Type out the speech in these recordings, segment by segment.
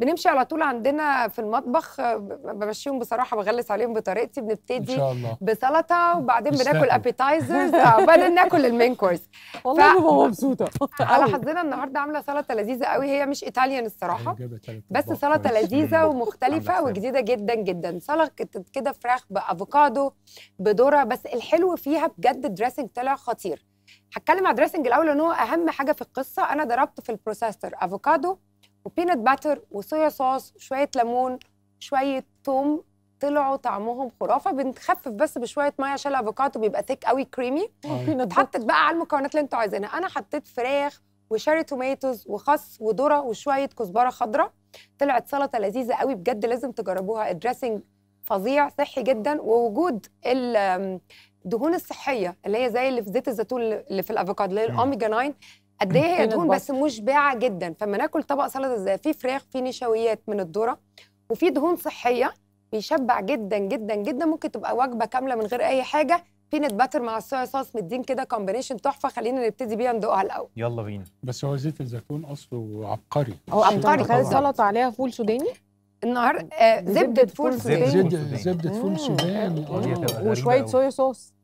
بنمشي على طول عندنا في المطبخ بمشيهم بصراحه بغلس عليهم بطريقتي بنبتدي إن شاء الله. بسلطه وبعدين بناكل ابيتايزرز آه، وبعدين ناكل المين كورس والله ف... مبسوطه على حظنا النهارده عامله سلطه لذيذه قوي هي مش ايطاليان الصراحه أيوة، بس سلطه لذيذه ومختلفه وجديده جدا جدا سلطه كده فراخ بافوكادو بذره بس الحلو فيها بجد الدريسنج طلع خطير هتكلم على الدريسنج الاول ان هو اهم حاجه في القصه انا ضربت في البروسيسور افوكادو وبينات باتر وصويا صوص وشويه ليمون شويه توم طلعوا طعمهم خرافه بنخفف بس بشويه ميه عشان الافوكادو بيبقى ثيك قوي كريمي اتحطت آه. بقى على المكونات اللي انتوا عايزينها انا حطيت فراخ وشاري توميتوز وخس وذره وشويه كزبره خضراء طلعت سلطه لذيذه قوي بجد لازم تجربوها الدريسنج فظيع صحي جدا ووجود الدهون الصحيه اللي هي زي اللي في زيت الزيتون اللي في الافوكادو اللي هي الاوميجا 9 قد ايه هي دهون بس مشبعه جدا فما ناكل طبق سلطه ازاي فيه فراخ فيه نشويات من الذره وفي دهون صحيه بيشبع جدا جدا جدا ممكن تبقى وجبه كامله من غير اي حاجه بينت باتر مع الصويا صوص مدين كده كومبينيشن تحفه خلينا نبتدي بيها ندوقها الاول يلا بينا بس هو زيت الزيتون اصله عبقري هو عبقري خالص سلطه عليها فول سوداني النهارده آه، زبده فول سوداني زبده فول سوداني وشويه صويا صوص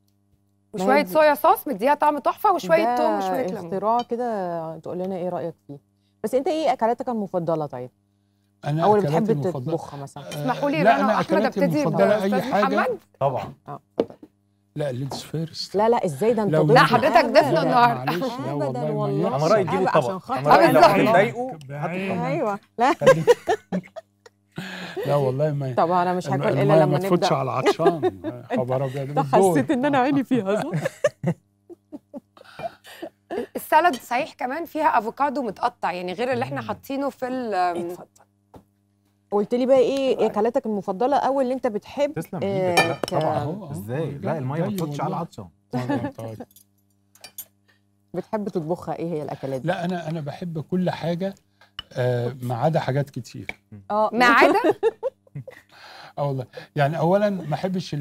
وشويه صويا صوص مديها طعم تحفه وشويه توم وشويه ليمون اختراع كده تقول لنا ايه رايك فيه بس انت ايه اكلاتك المفضله طيب انا اول بتحب تطبخها مثلا آه، اسمحوا لي رنا انا احمد ابتدي بالاستاذ محمد طبعا آه. لا ليدز فيرست لا لا ازاي ده انت لا حضرتك ضيفنا النهارده معلش لا والله انا رايي تجيبي أيوة، طبق انا لو هتضايقه أيوة. ايوه لا لا والله ما طب انا مش هاكل الا لما ما تفوتش على العطشان خبر ابيض حسيت ان انا عيني فيها صح السلد صحيح كمان فيها افوكادو متقطع يعني غير اللي احنا حاطينه في ال قلت لي بقى إيه،, ايه اكلاتك المفضله او اللي انت بتحب تسلم ايدك آه طبعا ازاي لا الميه ما تفوتش على العطشان بتحب تطبخها ايه هي الاكلات دي؟ لا انا انا بحب كل حاجه آه، ما عدا حاجات كتير اه ما عدا اه والله يعني اولا ما احبش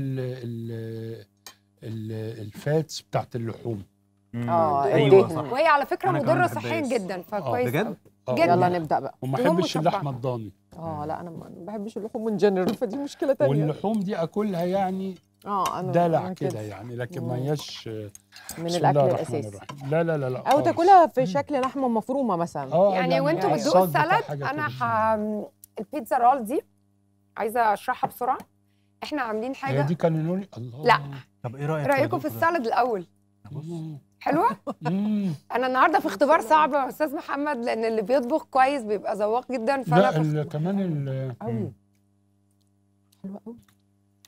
الفاتس بتاعت اللحوم اه ايوه صح وهي على فكره مضره صحيا جدا آه، فكويس بجد آه، جدا يلا يعني. نبدا بقى وما احبش اللحمه الضاني اه لا انا ما بحبش اللحوم من جنرال فدي مشكله تانية واللحوم دي اكلها يعني اه انا دلع كده يعني لكن ما هياش من الاكل الاساسي لا لا لا لا او تاكلها في شكل لحمه مفرومه مثلا آه يعني, وانتوا بتدوقوا السلد انا ح... البيتزا رول دي عايزه اشرحها بسرعه احنا عاملين حاجه هي دي كانينولي الله لا طب ايه رايك رايكم في السلد الاول حلوه انا النهارده في اختبار صعب يا استاذ محمد لان اللي بيطبخ كويس بيبقى ذواق جدا فانا لا كمان ال حلوه قوي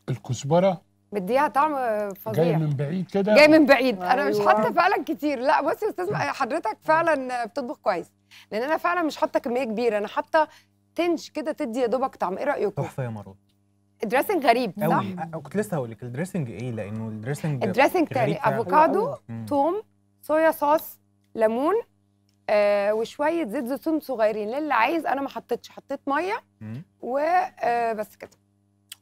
الكزبره مديها طعم فظيع جاي من بعيد كده جاي من بعيد أيوة. انا مش أيوة. حاطه فعلا كتير لا بص يا استاذ حضرتك فعلا بتطبخ كويس لان انا فعلا مش حاطه كميه كبيره انا حاطه تنش كده تدي يا دوبك طعم ايه رايكم تحفه يا مروه دريسنج غريب صح؟ كنت لسه هقول لك الدريسنج ايه لانه الدريسنج الدريسنج تاني افوكادو توم صويا صوص ليمون آه وشويه زيت زيتون صغيرين للي عايز انا ما حطيتش حطيت ميه وبس آه، كده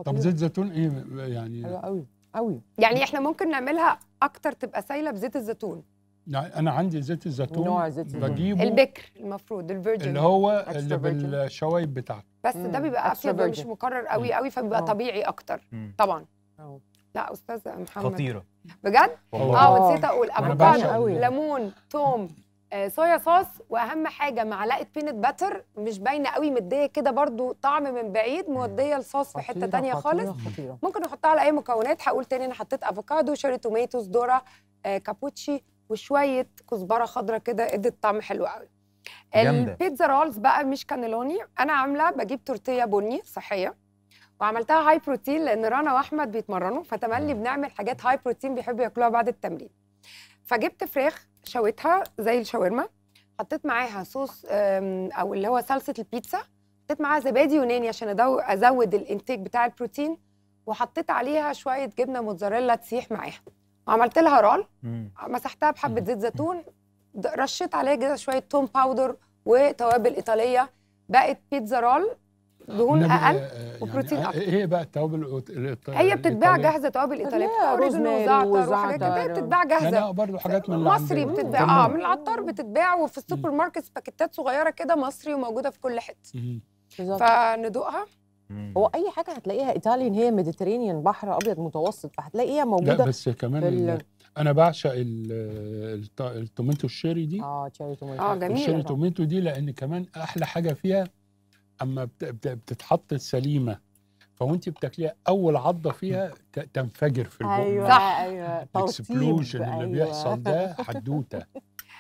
طب زيت زيتون ايه يعني حلوه قوي قوي يعني احنا ممكن نعملها اكتر تبقى سايله بزيت الزيتون يعني انا عندي زيت الزيتون نوع زيت الزيتون بجيبه البكر المفروض الفيرجن اللي هو اللي بالشوايب بتاعته بس ده بيبقى اكتر مش مكرر قوي قوي فبيبقى أوه. طبيعي اكتر مم. طبعا أوه. لا استاذ محمد خطيره بجد اه نسيت اقول افوكادو ليمون توم آه، صويا صوص واهم حاجه معلقه بينت باتر مش باينه قوي مديه كده برضو طعم من بعيد موديه الصوص في حته تانية خالص خطيرة. ممكن نحطها على اي مكونات هقول تاني انا حطيت افوكادو شيري توميتوز ذره آه كابوتشي وشويه كزبره خضراء كده ادت طعم حلو قوي البيتزا رولز بقى مش كانيلوني انا عامله بجيب تورتيه بني صحيه وعملتها هاي بروتين لان رنا واحمد بيتمرنوا فتملي بنعمل حاجات هاي بروتين بيحبوا ياكلوها بعد التمرين فجبت فراخ شويتها زي الشاورما حطيت معاها صوص او اللي هو صلصه البيتزا حطيت معاها زبادي يوناني عشان ازود الانتاج بتاع البروتين وحطيت عليها شويه جبنه موتزاريلا تسيح معاها وعملت لها رول مسحتها بحبه زيت زيتون رشيت عليها كده شويه توم باودر وتوابل ايطاليه بقت بيتزا رول دهون اقل يعني وبروتين آه، اكتر ايه بقى التوابل الايطاليه هي بتتباع جاهزه توابل ايطاليه رز وزعتر وحاجات كده بتتباع جاهزه يعني برضه حاجات من مصري بتتباع اه من العطار بتتباع وفي السوبر ماركت باكيتات صغيره كده مصري وموجوده في كل حته فندوقها هو اي حاجه هتلاقيها ايطاليان هي ميديترينيان بحر ابيض متوسط فهتلاقيها موجوده لا بس كمان انا بعشق التوميتو الشيري دي اه تشيري تومينتو اه جميل الشيري توميتو دي لان كمان احلى حاجه فيها اما بتتحط السليمه فوانت بتاكليها اول عضه فيها تنفجر في البق ايوه ايوه الاكسبلوجن اللي أيوة. بيحصل ده حدوته